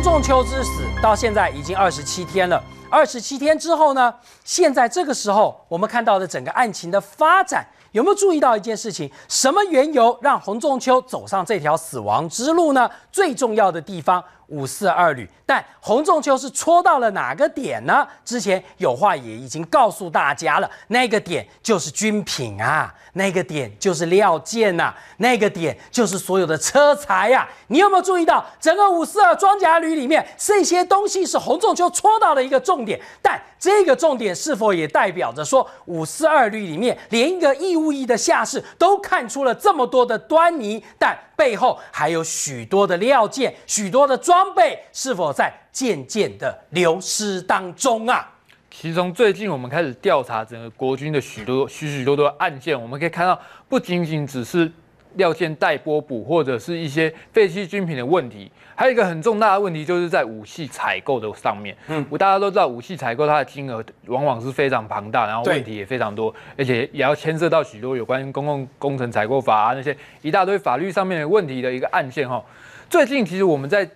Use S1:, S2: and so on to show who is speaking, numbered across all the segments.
S1: 洪仲秋之死到现在已经二十七天了，二十七天之后呢？现在这个时候，我们看到的整个案情的发展，有没有注意到一件事情？什么缘由让洪仲秋走上这条死亡之路呢？最重要的地方。五四二旅，但洪仲秋是戳到了哪个点呢？之前有话也已经告诉大家了，那个点就是军品啊，那个点就是料件呐，那个点就是所有的车材呀。你有没有注意到，整个五四二装甲旅里面，这些东西是洪仲秋戳到了一个重点？但这个重点是否也代表着说，五四二旅里面连一个义务役的下士都看出了这么多的端倪？但背后还有许多的料件，许多的装。装备是否在
S2: 渐渐的流失当中啊？其中最近我们开始调查整个国军的许多许许多多案件，我们可以看到，不仅仅只是料件代拨补或者是一些废弃军品的问题，还有一个很重大的问题，就是在武器采购的上面。嗯，我大家都知道，武器采购它的金额往往是非常庞大，然后问题也非常多，而且也要牵涉到许多有关公共工程采购法啊那些一大堆法律上面的问题的一个案件哈。最近其实我们在。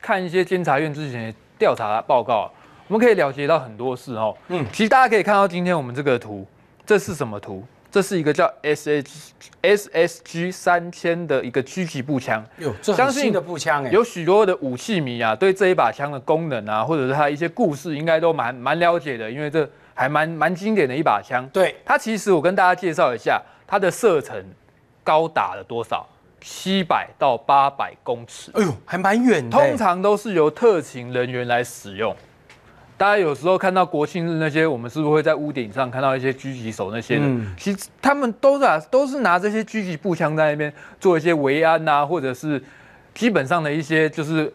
S2: 看一些监察院之前调查报告，我们可以了解到很多事哦。嗯，其实大家可以看到今天我们这个图，这是什么图？这是一个叫 S H S S G 三千的一个狙击步枪。有，这很新的步枪有许多的武器迷啊，对这一把枪的功能啊，或者是它一些故事，应该都蛮蛮了解的，因为这还蛮蛮经典的一把枪。对，它其实我跟大家介绍一下，它的射程高达了多少？七百到八百公尺，哎呦，还蛮远的。通常都是由特勤人员来使用。大家有时候看到国庆日那些，我们是不是会在屋顶上看到一些狙击手那些？嗯，其实他们都是啊，都是拿这些狙击步枪在那边做一些维安呐，或者是基本上的一些就是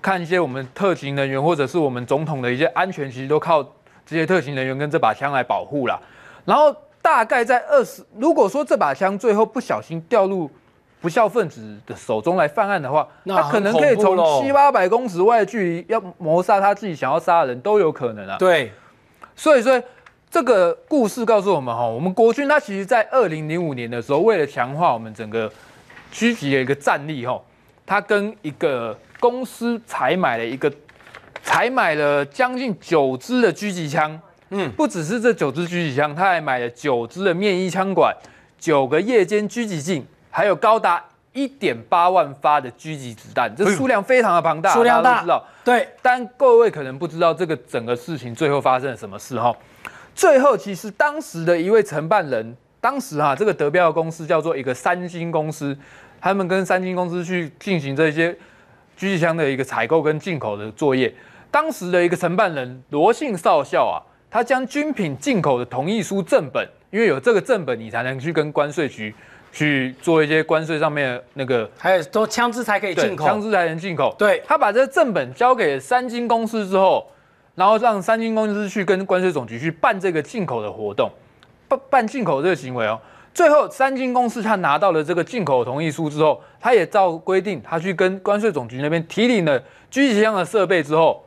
S2: 看一些我们特勤人员或者是我们总统的一些安全，其实都靠这些特勤人员跟这把枪来保护啦。然后大概在二十，如果说这把枪最后不小心掉入。不孝分子的手中来犯案的话，那可能可以从七八百公尺外的距离要谋杀他自己想要杀的人都有可能啊。对，所以说这个故事告诉我们哈，我们国军他其实，在二零零五年的时候，为了强化我们整个狙击的一个战力哈，他跟一个公司采买了一个，采买了将近九支的狙击枪，嗯，不只是这九支狙击枪，他还买了九支的面衣枪管，九个夜间狙击镜。还有高达一点八万发的狙击子弹，这数量非常的庞大。数量大，知道？对。但各位可能不知道，这个整个事情最后发生了什么事哈。最后，其实当时的一位承办人，当时啊，这个德标公司叫做一个三星公司，他们跟三星公司去进行这些狙击枪的一个采购跟进口的作业。当时的一个承办人罗信少校啊，他将军品进口的同意书正本，因为有这个正本，你才能去跟关税局。去做一些关税上面那个，还有都枪支才可以进口，枪支才能进口。对，他把这个正本交给三金公司之后，然后让三金公司去跟关税总局去办这个进口的活动，办办进口这个行为哦。最后，三金公司他拿到了这个进口同意书之后，他也照规定，他去跟关税总局那边提领了狙击枪的设备之后，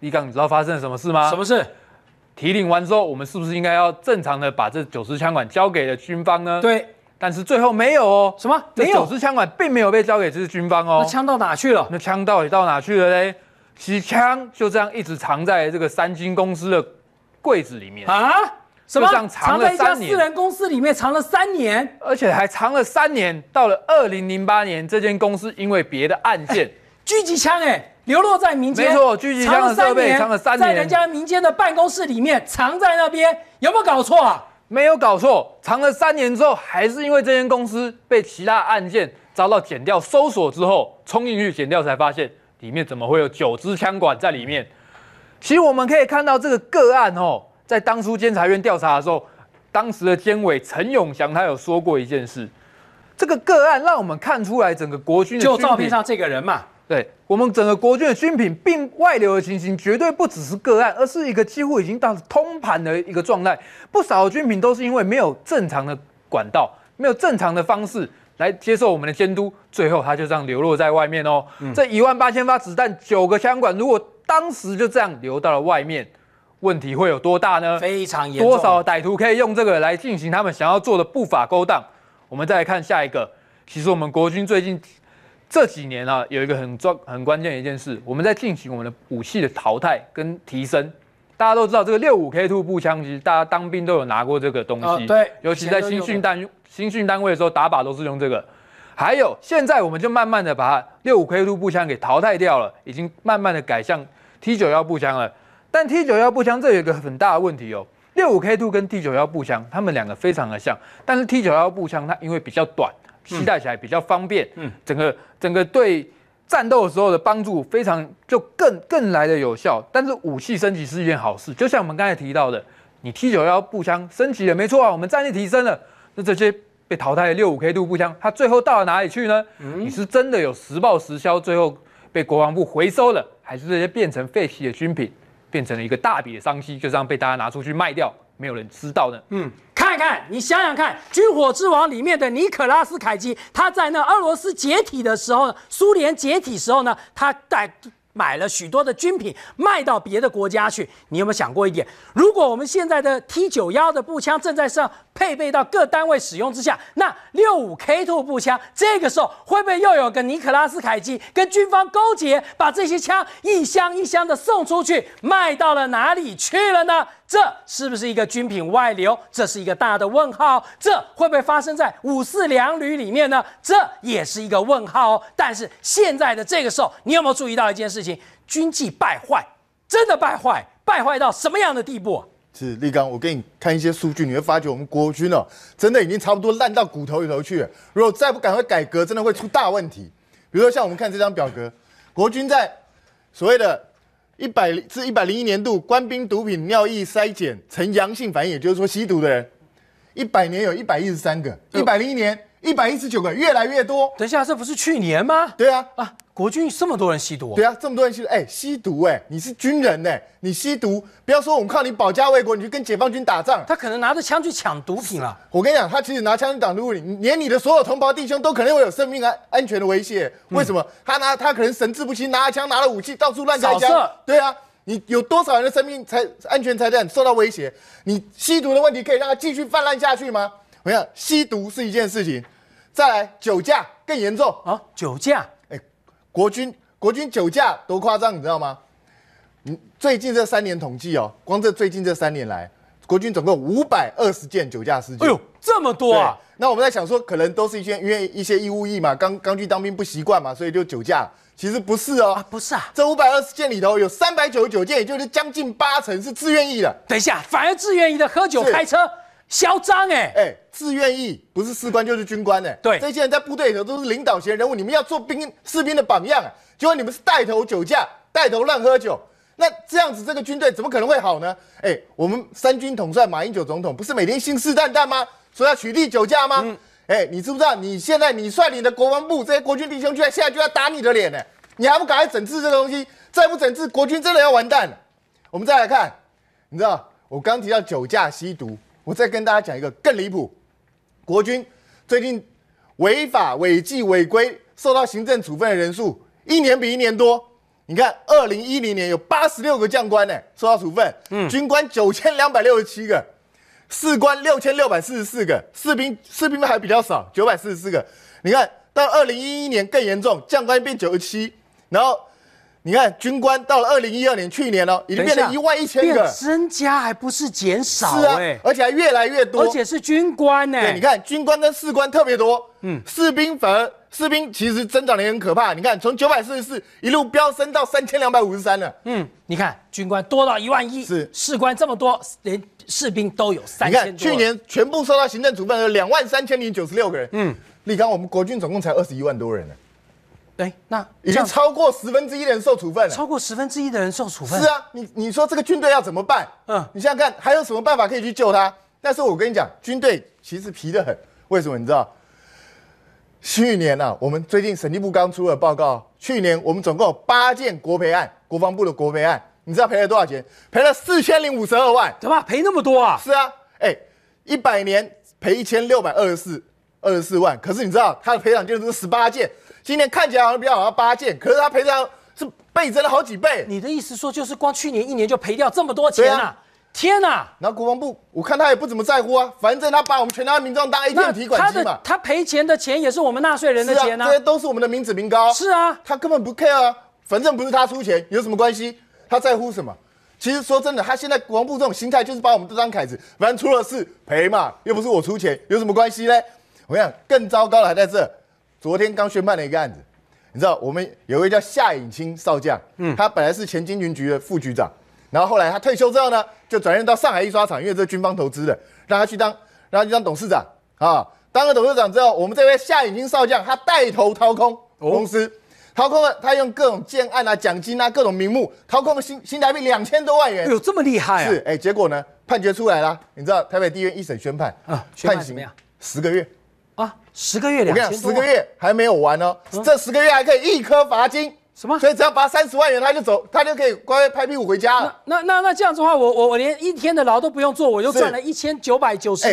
S2: 李刚，你知道发生了什么事吗？什么事？提领完之后，我们是不是应该要正常的把这九十枪管交给了军方呢？对。但是最后没有哦，什么？这九十枪管并没有被交给这支军方哦。那枪到哪去了？那枪到底到哪去了嘞？其实枪就这样一直藏在这个三金公司的柜子里面啊，什么？藏在一家私人公司里面藏了三年，而且还藏了三年。到了二零零八年，这间公司因为别的案件，狙击枪哎，流落在民间。没错，狙击枪的设备藏了三年，在人家民间的办公室里面藏在那边，有没有搞错啊？没有搞错，藏了三年之后，还是因为这间公司被其他案件遭到剪掉搜索之后冲进去剪掉，才发现里面怎么会有九支枪管在里面。其实我们可以看到这个个案哦，在当初监察院调查的时候，当时的监委陈永祥他有说过一件事，这个个案让我们看出来整个国军。就照片上这个人嘛，对。我们整个国军的军品并外流的情形，绝对不只是个案，而是一个几乎已经到了通盘的一个状态。不少军品都是因为没有正常的管道，没有正常的方式来接受我们的监督，最后它就这样流落在外面哦。这一万八千发子弹，九个枪管，如果当时就这样流到了外面，问题会有多大呢？非常严重。多少歹徒可以用这个来进行他们想要做的不法勾当？我们再来看下一个。其实我们国军最近。这几年啊，有一个很重、很关键一件事，我们在进行我们的武器的淘汰跟提升。大家都知道，这个六五 K two 步枪，其实大家当兵都有拿过这个东西，对，尤其在新训单新训单位的时候，打靶都是用这个。还有，现在我们就慢慢的把六五 K two 步枪给淘汰掉了，已经慢慢的改向 T 九幺步枪了。但 T 九幺步枪这有一个很大的问题哦，六五 K two 跟 T 九幺步枪，它们两个非常的像，但是 T 九幺步枪它因为比较短。携带起来比较方便，嗯，整个整个对战斗的时候的帮助非常就更更来的有效。但是武器升级是一件好事，就像我们刚才提到的，你 t 九幺步枪升级了，没错啊，我们战力提升了。那这些被淘汰的六五 k 步枪，它最后到了哪里去呢？你是真的有实报实销，最后被国防部回收了，还是这些变成废弃的军品，变成了一个大笔的商机，就这样被大家拿出去卖掉，没有人知道呢？嗯。
S1: 看看，你想想看，《军火之王》里面的尼可拉斯凯基，他在那俄罗斯解体的时候，苏联解体时候呢，他带买了许多的军品，卖到别的国家去。你有没有想过一点？如果我们现在的 T 九幺的步枪正在上配备到各单位使用之下，那六五 K two 步枪这个时候会不会又有个尼可拉斯凯基跟军方勾结，把这些枪一箱一箱的送出去，卖到了哪里去了呢？这是不是一个军品外流？这是一个大的问号。这会不会发生在五四两旅里面呢？这也是一个问号。但是现在的这个时候，你有没有注意到一件事情？军纪败坏，真的败坏，败坏到什么样的地步？
S3: 是立刚，我给你看一些数据，你会发觉我们国军哦，真的已经差不多烂到骨头里头去。了。如果再不赶快改革，真的会出大问题。比如说像我们看这张表格，国军在所谓的。一百至一百零一年度官兵毒品尿液筛检呈阳性反应，也就是说吸毒的人，一百年有一百一十三个，一百零一年。一百一十九个，越来越多。等一下，这不是去年吗？对啊，啊，国军这么多人吸毒？对啊，这么多人吸，毒，哎，吸毒哎，你是军人哎，你吸毒，不要说我们靠你保家卫国，你去跟解放军打仗，他可能拿着枪去抢毒品了。我跟你讲，他其实拿枪去抢毒你连你的所有同胞弟兄都可能会有生命安安全的威胁。为什么？他拿他可能神志不清，拿着枪拿了武器到处乱开枪。对啊，你有多少人的生命才安全才在受到威胁？你吸毒的问题可以让他继续泛滥下去吗？吸毒是一件事情，再来酒驾更严重啊！酒驾，哎，国军国军酒驾多夸张，你知道吗？嗯，最近这三年统计哦，光这最近这三年来，国军总共五百二十件酒驾事件。哎呦，这么多啊！那我们在想说，可能都是一些因为一些义务役嘛，刚刚去当兵不习惯嘛，所以就酒驾。其实不是哦，不是啊，这五百二十件里头有三百九十九件，也就是将近八成是自愿意的。等一下，反而自愿意的喝酒开车。嚣张哎！哎，自愿意不是士官就是军官呢。对，这些人在部队里头都是领导型人物，你们要做兵士兵的榜样啊，结果你们是带头酒驾，带头乱喝酒，那这样子这个军队怎么可能会好呢？哎，我们三军统帅马英九总统不是每天信誓旦旦吗？说要取缔酒驾吗？哎，你知不知道？你现在你率领的国防部这些国军弟兄，居然现在就要打你的脸呢！你还不赶快整治这个东西？再不整治，国军真的要完蛋了。我们再来看，你知道我刚提到酒驾吸毒。我再跟大家讲一个更离谱，国军最近违法违纪违规受到行政处分的人数一年比一年多。你看，二零一零年有八十六个将官呢受到处分，军官九千两百六十七个，士官六千六百四十四个，士兵士兵们还比较少，九百四十四个。你看到二零一一年更严重，将官变九十七，然后。你看，军官到了二零一二年，去年哦，已经变成一万一千个，增加还不是减少，是啊，而且还越来越多，而且是军官呢。对，你看，军官跟士官特别多，嗯，士兵反而士兵其实增长的也很可怕。你看，从九百四十四一路飙升到三千两百五十三了。嗯，
S1: 你看，军官多到一万一，是士官这么多，连士兵都有三千你看，去年
S3: 全部收到行政主辦的两万三千零九十六个人。嗯，立刚，我们国军总共才二十一万多人呢。哎，那已经超过十分之一的人受处分了。超过十分之一的人受处分。是啊，你你说这个军队要怎么办？嗯，你想想看，还有什么办法可以去救他？但是我跟你讲，军队其实皮得很。为什么？你知道？去年呢，我们最近审计部刚出了报告，去年我们总共有八件国赔案，国防部的国赔案，你知道赔了多少钱？赔了四千零五十二万。怎么赔那么多啊？是啊，哎，一百年赔一千六百二十四。二十四万，可是你知道他的赔偿就是十八件。今年看起来好像比较好像八件，可是他赔偿是倍增了好几倍。你的意思说就是光去年一年就赔掉这么多钱了？天然那国防部，我看他也不怎么在乎啊。反正他把我们全家名状当 A 键提款机嘛。他赔钱的钱也是我们纳税人的钱呢。这些都是我们的民脂民膏。是啊。他根本不 care，啊，反正不是他出钱，有什么关系？他在乎什么？其实说真的，他现在国防部这种心态就是把我们这张凯子，反正出了事赔嘛，又不是我出钱，有什么关系嘞？我想更糟糕的还在这。昨天刚宣判了一个案子，你知道，我们有一位叫夏允清少将，嗯，他本来是前军情局的副局长，然后后来他退休之后呢，就转任到上海印刷厂，因为这是军方投资的，让他去当，让他去当董事长啊。当了董事长之后，我们这位夏允清少将，他带头掏空公司，掏空了，他用各种建案啊、奖金啊、各种名目，掏空了新新台币两千多万元。哎呦，这么厉害啊！是，哎，结果呢，判决出来了，你知道，台北地院一审宣判啊，判刑十个月。啊，十个月两千多，十个月还没有完呢，这十个月还可以一颗罚金，什么？所以只要罚三十万元，他就走，他就可以乖乖拍屁股回家。了。那那那这样子的话，我我我连一天的牢都不用做，我就赚了一千九百九十，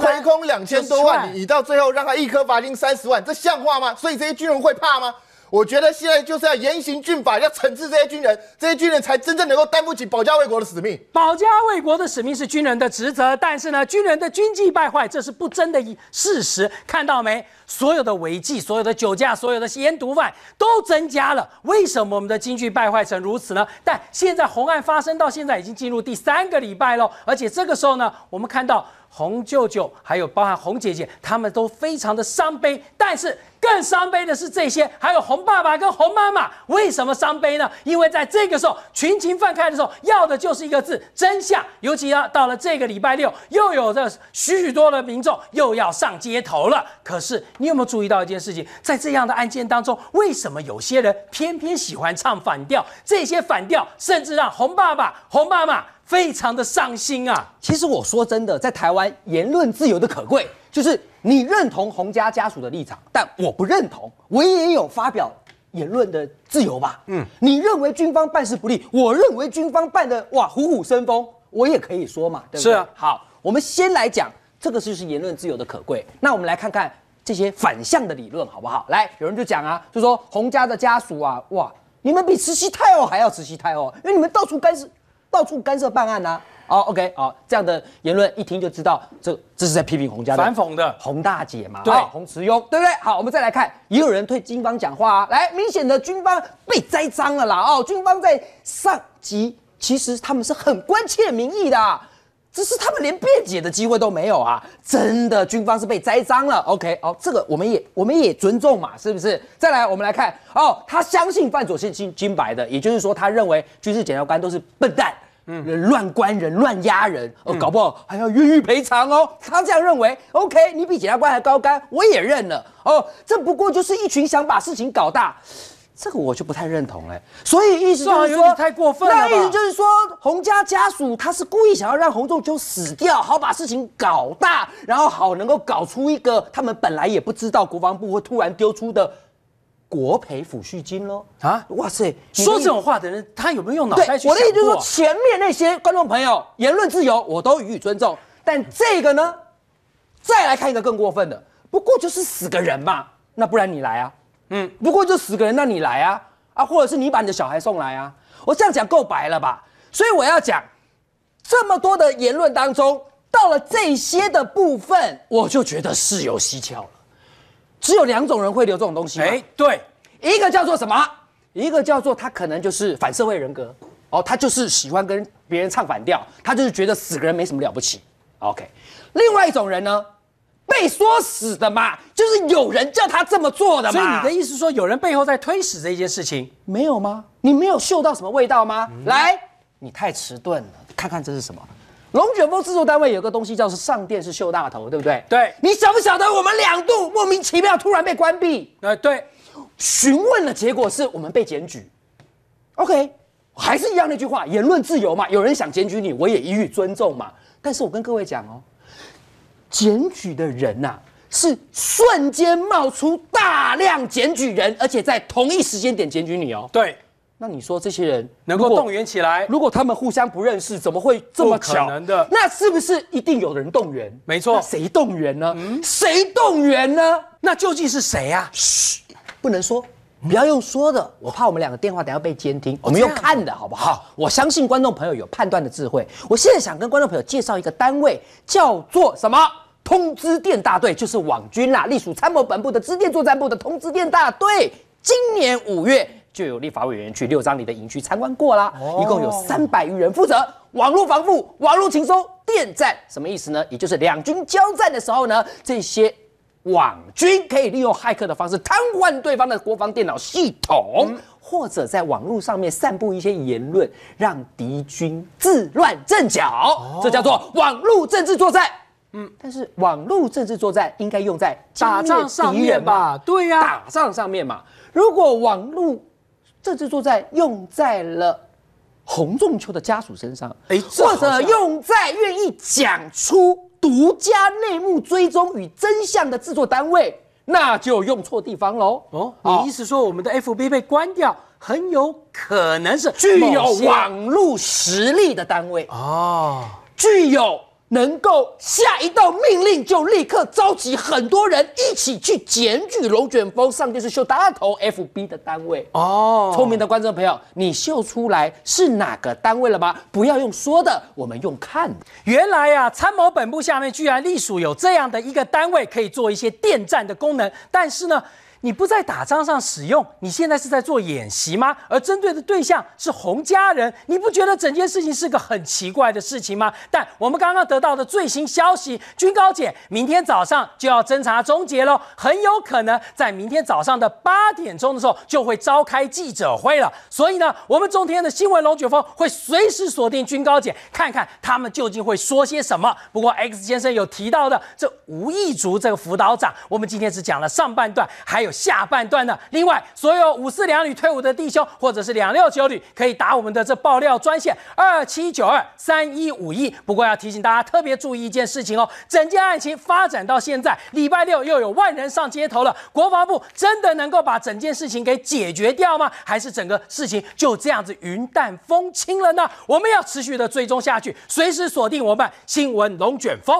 S3: 亏空两千多万，你你到最后让他一颗罚金三十万，这像话吗？所以这些军人会怕吗？我觉得现在就是要严刑峻法，要惩治这些军人，这些军人才真正能够担负起保家卫国的使命。保家卫国的使命是军人的职责，但是呢，军
S1: 人的军纪败坏，这是不争的事实。看到没？所有的违纪、所有的酒驾、所有的烟毒贩都增加了。为什么我们的经济败坏成如此呢？但现在红案发生到现在已经进入第三个礼拜了，而且这个时候呢，我们看到红舅舅还有包含红姐姐，他们都非常的伤悲，但是。更伤悲的是这些，还有红爸爸跟红妈妈，为什么伤悲呢？因为在这个时候，群情泛开的时候，要的就是一个字——真相。尤其啊，到了这个礼拜六，又有着许许多的民众又要上街头了。可是，你有没有注意到一件事情？在这样的案件当中，为什么有些人偏偏喜欢唱反调？这些反调，甚至让红爸爸、红妈妈非常的伤心啊！其实我说真的，在台湾，言论自由的可贵，就是。你认同洪家家属的立场，但我不认同，我也有发表言论的自由吧？嗯，你认为军方办事不利，我认为军方办的哇虎虎生风，我也可以说嘛，对不对？是啊，好，我们先来讲这个就是言论自由的可贵。那我们来看看这些反向的理论好不好？来，有人就讲啊，就说洪家的家属啊，哇，你们比慈禧太后还要慈禧太后，因为你们到处干涉，到处干涉办案呐。哦，OK，好，这样的言论一听就知道，这这是在批评洪家的反讽的洪大姐嘛？对，洪慈庸，对不对？好，我们再来看，也有人对军方讲话，来，明显的军方被栽赃了啦！哦，军方在上级，其实他们是很关切民意的，只是他们连辩解的机会都没有啊！真的，军方是被栽赃了。OK，哦，这个我们也我们也尊重嘛，是不是？再来，我们来看，哦，他相信范佐信金清白的，也就是说，他认为军事检察官都是笨蛋。嗯，乱关人，乱压人，哦，搞不好还要冤狱赔偿哦。他这样认为，OK，你比检察官还高干，我也认了哦。这不过就是一群想把事情搞大，这个我就不太认同哎。所以意思就是说，太过分了那意思就是说，洪家家属他是故意想要让洪仲秋死掉，好把事情搞大，然后好能够搞出一个他们本来也不知道国防部会突然丢出的。国赔抚恤金喽啊！哇塞，说这种话的人，他有没有用脑袋去我的意思就是说，前面那些观众朋友言论自由，我都予以尊重。但这个呢，再来看一个更过分的，不过就是死个人嘛。那不然你来啊？嗯，不过就死个人，那你来啊？啊，或者是你把你的小孩送来啊？我这样讲够白了吧？所以我要讲，这么多的言论当中，到了这些的部分，我就觉得事有蹊跷只有两种人会留这种东西，哎，对，一个叫做什么？一个叫做他可能就是反社会人格，哦，他就是喜欢跟别人唱反调，他就是觉得死个人没什么了不起。OK，另外一种人呢，被说死的嘛，就是有人叫他这么做的嘛。所以你的意思说有人背后在推死这一件事情，没有吗？你没有嗅到什么味道吗？来，你太迟钝了，看看这是什么。龙卷风制作单位有个东西叫做上电是秀大头，对不对？对，你晓不晓得我们两度莫名其妙突然被关闭？呃，对，询问的结果是我们被检举。OK，还是一样那句话，言论自由嘛，有人想检举你，我也一律尊重嘛。但是我跟各位讲哦，检举的人呐，是瞬间冒出大量检举人，而且在同一时间点检举你哦。对。那你说这些人能够动员起来？如果他们互相不认识，怎么会这么巧？可能的。那是不是一定有人动员？没错。谁动员呢？谁动员呢？那究竟是谁呀？嘘，不能说，不要用说的，我怕我们两个电话等下被监听。我们用看的好不好？我相信观众朋友有判断的智慧。我现在想跟观众朋友介绍一个单位，叫做什么？通知电大队，就是网军啦，隶属参谋本部的支电作战部的通知电大队。今年五月。就有立法委员去六张里的营区参观过啦，一共有三百余人负责网络防护、网络情收、电战，什么意思呢？也就是两军交战的时候呢，这些网军可以利用骇客的方式瘫痪对方的国防电脑系统，或者在网络上面散布一些言论，让敌军自乱阵脚，这叫做网络政治作战。嗯，但是网络政治作战应该用在打仗上面吧？对呀，打仗上面嘛，如果网络这支作在用在了洪仲秋的家属身上，哎，或者用在愿意讲出独家内幕、追踪与真相的制作单位，那就用错地方喽。哦，你意思说我们的 FB 被关掉，很有可能是具有网络实力的单位哦，具有。能够下一道命令就立刻召集很多人一起去检举龙卷风，上电视秀大头 F B 的单位哦。聪明的观众朋友，你秀出来是哪个单位了吗？不要用说的，我们用看。原来呀，参谋本部下面居然隶属有这样的一个单位，可以做一些电站的功能，但是呢。你不在打仗上使用，你现在是在做演习吗？而针对的对象是洪家人，你不觉得整件事情是个很奇怪的事情吗？但我们刚刚得到的最新消息，军高检明天早上就要侦查终结喽，很有可能在明天早上的八点钟的时候就会召开记者会了。所以呢，我们中天的新闻龙卷风会随时锁定军高检，看看他们究竟会说些什么。不过 X 先生有提到的这吴义竹这个辅导长，我们今天只讲了上半段，还有。下半段呢？另外，所有五四两旅退伍的弟兄，或者是两六九旅，可以打我们的这爆料专线二七九二三一五一。不过要提醒大家特别注意一件事情哦，整件案情发展到现在，礼拜六又有万人上街头了，国防部真的能够把整件事情给解决掉吗？还是整个事情就这样子云淡风轻了呢？我们要持续的追踪下去，随时锁定我们新闻龙卷风。